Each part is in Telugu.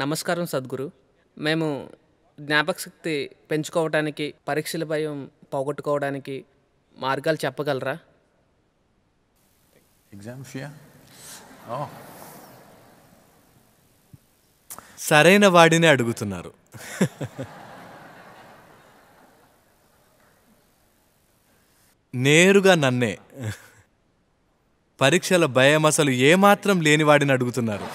నమస్కారం సద్గురు మేము జ్ఞాపక శక్తి పెంచుకోవడానికి పరీక్షల భయం పోగొట్టుకోవడానికి మార్గాలు చెప్పగలరా ఎగ్జామ్ oh. సరైన వాడిని అడుగుతున్నారు నేరుగా నన్నే పరీక్షల భయం అసలు ఏమాత్రం లేనివాడిని అడుగుతున్నారు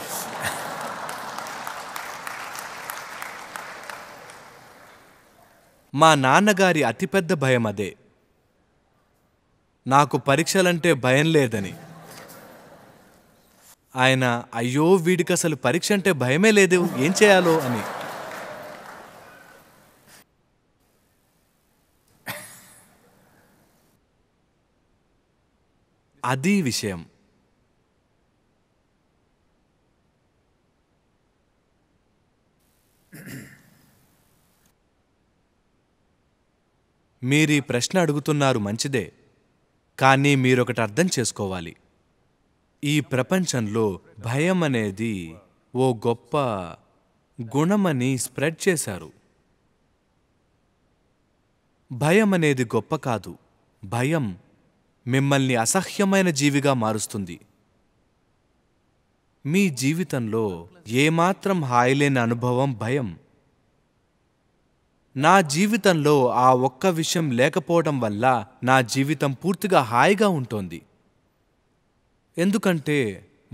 మా నాన్నగారి అతిపెద్ద భయం అదే నాకు పరీక్షలంటే భయం లేదని ఆయన అయ్యో వీడికి అసలు పరీక్ష అంటే భయమే లేదు ఏం చేయాలో అని అది విషయం మీరీ ప్రశ్న అడుగుతున్నారు మంచిదే కానీ మీరొకటి అర్థం చేసుకోవాలి ఈ ప్రపంచంలో భయం అనేది ఓ గొప్ప గుణమని స్ప్రెడ్ చేశారు భయం అనేది గొప్ప కాదు భయం మిమ్మల్ని అసహ్యమైన జీవిగా మారుస్తుంది మీ జీవితంలో ఏమాత్రం హాయిలేని అనుభవం భయం నా జీవితంలో ఆ ఒక్క విషయం లేకపోవడం వల్ల నా జీవితం పూర్తిగా హాయిగా ఉంటోంది ఎందుకంటే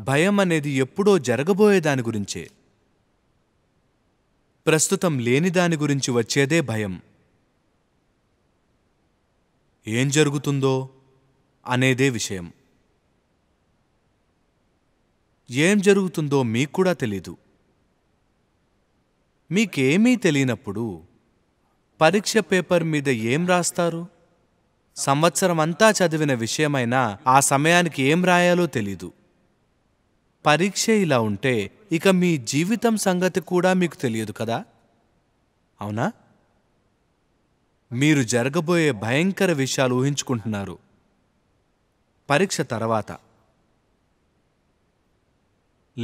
భయం అనేది ఎప్పుడో జరగబోయే దాని గురించే ప్రస్తుతం లేని దాని గురించి వచ్చేదే భయం ఏం జరుగుతుందో అనేదే విషయం ఏం జరుగుతుందో మీకు కూడా తెలీదు మీకేమీ తెలియనప్పుడు పరీక్ష పేపర్ మీద ఏం రాస్తారు సంవత్సరం అంతా చదివిన విషయమైనా ఆ సమయానికి ఏం రాయాలో తెలీదు పరీక్ష ఇలా ఉంటే ఇక మీ జీవితం సంగతి కూడా మీకు తెలియదు కదా అవునా మీరు జరగబోయే భయంకర విషయాలు ఊహించుకుంటున్నారు పరీక్ష తర్వాత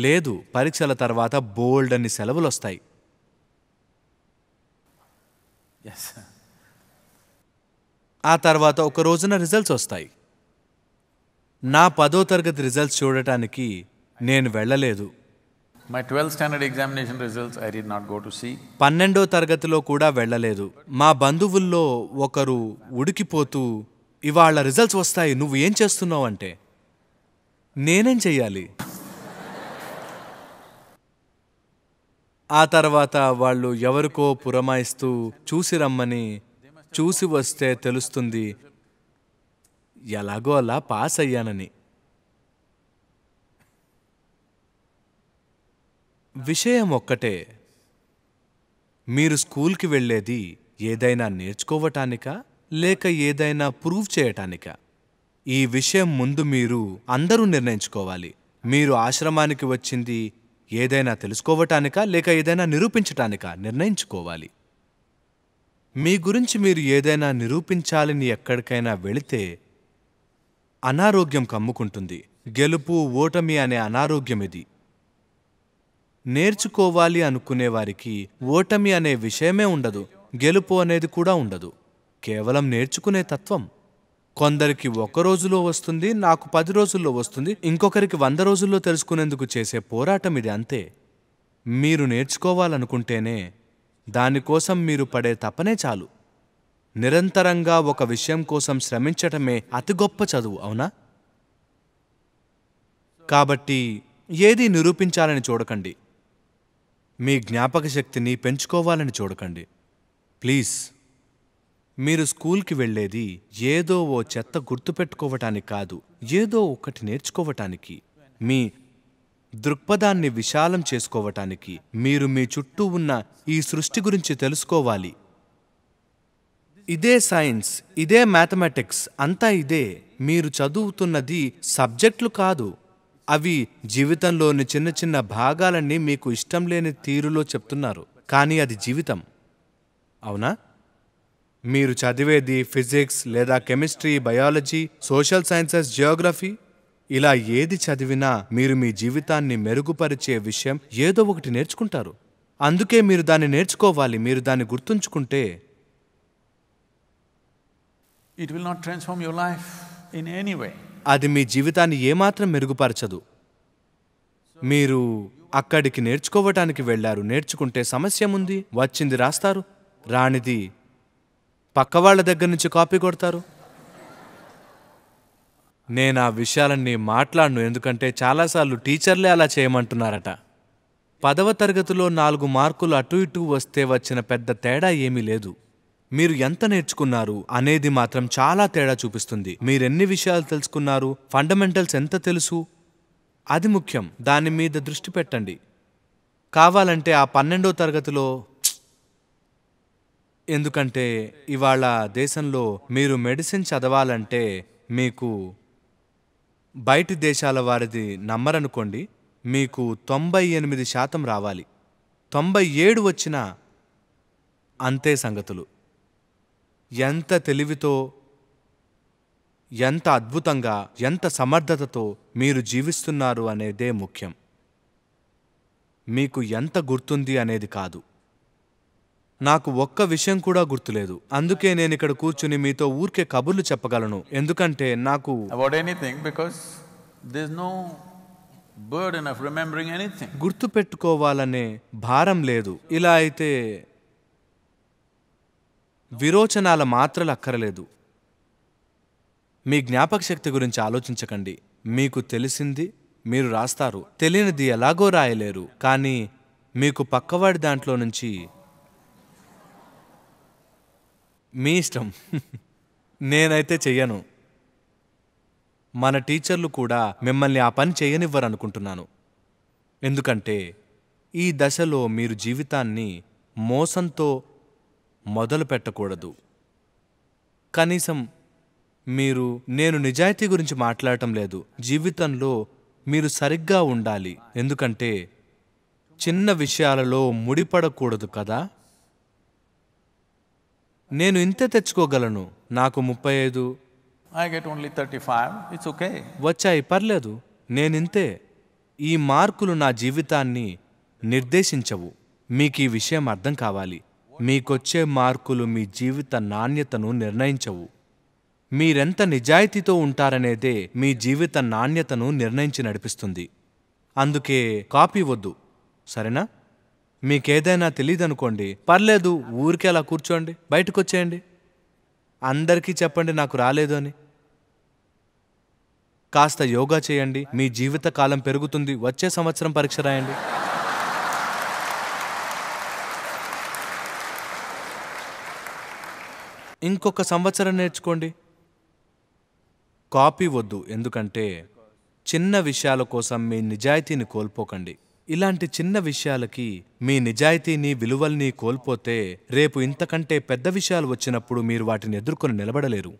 లేదు పరీక్షల తర్వాత బోల్డ్ అని సెలవులు వస్తాయి ఆ తర్వాత ఒక రోజున రిజల్ట్స్ వస్తాయి నా పదో తరగతి రిజల్ట్స్ చూడటానికి నేను వెళ్ళలేదు my twelfth standard examination results I did not go to see పన్నెండో తరగతిలో కూడా వెళ్ళలేదు మా బంధువుల్లో ఒకరు ఉడికిపోతూ ఇవాళ రిజల్ట్స్ వస్తాయి నువ్వు ఏం చేస్తున్నావు అంటే నేనేం చెయ్యాలి ఆ తర్వాత వాళ్ళు ఎవరికో పురమాయిస్తూ చూసి రమ్మని చూసి వస్తే తెలుస్తుంది ఎలాగో అలా పాస్ అయ్యానని విషయం ఒక్కటే మీరు స్కూల్కి వెళ్ళేది ఏదైనా నేర్చుకోవటానికా లేక ఏదైనా ప్రూవ్ చేయటానికా ఈ విషయం ముందు మీరు అందరూ నిర్ణయించుకోవాలి మీరు ఆశ్రమానికి వచ్చింది ఏదైనా తెలుసుకోవటానికా లేక ఏదైనా నిరూపించటానికా నిర్ణయించుకోవాలి మీ గురించి మీరు ఏదైనా నిరూపించాలని ఎక్కడికైనా వెళితే అనారోగ్యం కమ్ముకుంటుంది గెలుపు ఓటమి అనే అనారోగ్యం ఇది నేర్చుకోవాలి అనుకునేవారికి ఓటమి అనే విషయమే ఉండదు గెలుపు అనేది కూడా ఉండదు కేవలం నేర్చుకునే తత్వం కొందరికి ఒక రోజులో వస్తుంది నాకు పది రోజుల్లో వస్తుంది ఇంకొకరికి వంద రోజుల్లో తెలుసుకునేందుకు చేసే పోరాటం ఇది అంతే మీరు నేర్చుకోవాలనుకుంటేనే దానికోసం మీరు పడే తపనే చాలు నిరంతరంగా ఒక విషయం కోసం శ్రమించటమే అతి గొప్ప చదువు అవునా కాబట్టి ఏది నిరూపించాలని చూడకండి మీ జ్ఞాపక శక్తిని పెంచుకోవాలని చూడకండి ప్లీజ్ మీరు స్కూల్కి వెళ్ళేది ఏదో ఓ చెత్త గుర్తుపెట్టుకోవటానికి కాదు ఏదో ఒకటి నేర్చుకోవటానికి మీ దృక్పథాన్ని విశాలం చేసుకోవటానికి మీరు మీ చుట్టూ ఉన్న ఈ సృష్టి గురించి తెలుసుకోవాలి ఇదే సైన్స్ ఇదే మ్యాథమెటిక్స్ అంతా ఇదే మీరు చదువుతున్నది సబ్జెక్టులు కాదు అవి జీవితంలోని చిన్న చిన్న భాగాలన్నీ మీకు ఇష్టం లేని తీరులో చెప్తున్నారు కానీ అది జీవితం అవునా మీరు చదివేది ఫిజిక్స్ లేదా chemistry biology social sciences geography ఇలా ఏది చదివినా మీరు మీ జీవితాన్ని మెరుగుపరిచే విషయం ఏదో ఒకటి నేర్చుకుంటారు అందుకే మీరు దాన్ని నేర్చుకోవాలి మీరు దాన్ని గుర్తుంచుకుంటే it will not transform your life in any way అది మీ జీవితాన్ని ఏమాత్రం మెరుగుపరచదు మీరు అక్కడికి నేర్చుకోవటానికి వెళ్ళారు నేర్చుకుంటే సమస్య ఉంది వచ్చింది రాస్తారు రానిది పక్క వాళ్ళ దగ్గర నుంచి కాపీ కొడతారు నేను ఆ విషయాలన్నీ మాట్లాడను ఎందుకంటే చాలాసార్లు టీచర్లే అలా చేయమంటున్నారట పదవ తరగతిలో నాలుగు మార్కులు అటు ఇటు వస్తే వచ్చిన పెద్ద తేడా ఏమీ లేదు మీరు ఎంత నేర్చుకున్నారు అనేది మాత్రం చాలా తేడా చూపిస్తుంది మీరెన్ని విషయాలు తెలుసుకున్నారు ఫండమెంటల్స్ ఎంత తెలుసు అది ముఖ్యం దాని మీద దృష్టి పెట్టండి కావాలంటే ఆ పన్నెండో తరగతిలో ఎందుకంటే ఇవాళ దేశంలో మీరు మెడిసిన్ చదవాలంటే మీకు బయటి దేశాల వారిది నమ్మరనుకోండి మీకు తొంభై ఎనిమిది శాతం రావాలి తొంభై ఏడు వచ్చినా అంతే సంగతులు ఎంత తెలివితో ఎంత అద్భుతంగా ఎంత సమర్థతతో మీరు జీవిస్తున్నారు అనేదే ముఖ్యం మీకు ఎంత గుర్తుంది అనేది కాదు నాకు ఒక్క విషయం కూడా గుర్తులేదు అందుకే నేను ఇక్కడ కూర్చుని మీతో ఊరికే కబుర్లు చెప్పగలను ఎందుకంటే నాకు గుర్తు పెట్టుకోవాలనే భారం లేదు ఇలా అయితే విరోచనాల మాత్రలు అక్కరలేదు మీ జ్ఞాపక శక్తి గురించి ఆలోచించకండి మీకు తెలిసింది మీరు రాస్తారు తెలియనిది ఎలాగో రాయలేరు కానీ మీకు పక్కవాడి దాంట్లో నుంచి మీ ఇష్టం నేనైతే చెయ్యను మన టీచర్లు కూడా మిమ్మల్ని ఆ పని చేయనివ్వరు అనుకుంటున్నాను ఎందుకంటే ఈ దశలో మీరు జీవితాన్ని మోసంతో మొదలు పెట్టకూడదు కనీసం మీరు నేను నిజాయితీ గురించి మాట్లాడటం లేదు జీవితంలో మీరు సరిగ్గా ఉండాలి ఎందుకంటే చిన్న విషయాలలో ముడిపడకూడదు కదా నేను ఇంత తెచ్చుకోగలను నాకు ముప్పై ఐదు I get only thirty five it's okay వచ్చాయి పర్లేదు నేనింతే ఈ మార్కులు నా జీవితాన్ని నిర్దేశించవు మీకు ఈ విషయం అర్థం కావాలి మీకొచ్చే మార్కులు మీ జీవిత నాణ్యతను నిర్ణయించవు మీరెంత నిజాయితీతో ఉంటారనేదే మీ జీవిత నాణ్యతను నిర్ణయించి నడిపిస్తుంది అందుకే కాపీ వద్దు సరేనా మీకేదైనా అనుకోండి పర్లేదు ఊరికే అలా కూర్చోండి బయటకు వచ్చేయండి అందరికీ చెప్పండి నాకు రాలేదు అని కాస్త యోగా చేయండి మీ జీవిత కాలం పెరుగుతుంది వచ్చే సంవత్సరం పరీక్ష రాయండి ఇంకొక సంవత్సరం నేర్చుకోండి కాపీ వద్దు ఎందుకంటే చిన్న విషయాల కోసం మీ నిజాయితీని కోల్పోకండి ఇలాంటి చిన్న విషయాలకి మీ నిజాయితీని విలువల్ని కోల్పోతే రేపు ఇంతకంటే పెద్ద విషయాలు వచ్చినప్పుడు మీరు వాటిని ఎదుర్కొని నిలబడలేరు